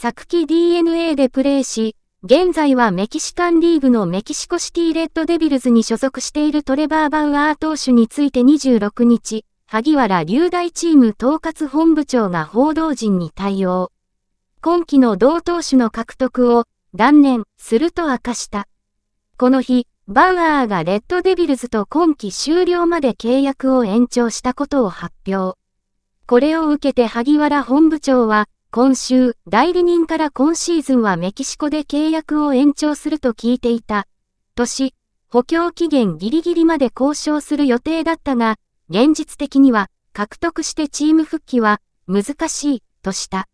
昨季 DNA でプレーし、現在はメキシカンリーグのメキシコシティレッドデビルズに所属しているトレバー・バウアー投手について26日、萩原流大チーム統括本部長が報道陣に対応。今季の同投手の獲得を断念すると明かした。この日、バウアーがレッドデビルズと今季終了まで契約を延長したことを発表。これを受けて萩原本部長は、今週、代理人から今シーズンはメキシコで契約を延長すると聞いていた。とし、補強期限ギリギリまで交渉する予定だったが、現実的には、獲得してチーム復帰は、難しい、とした。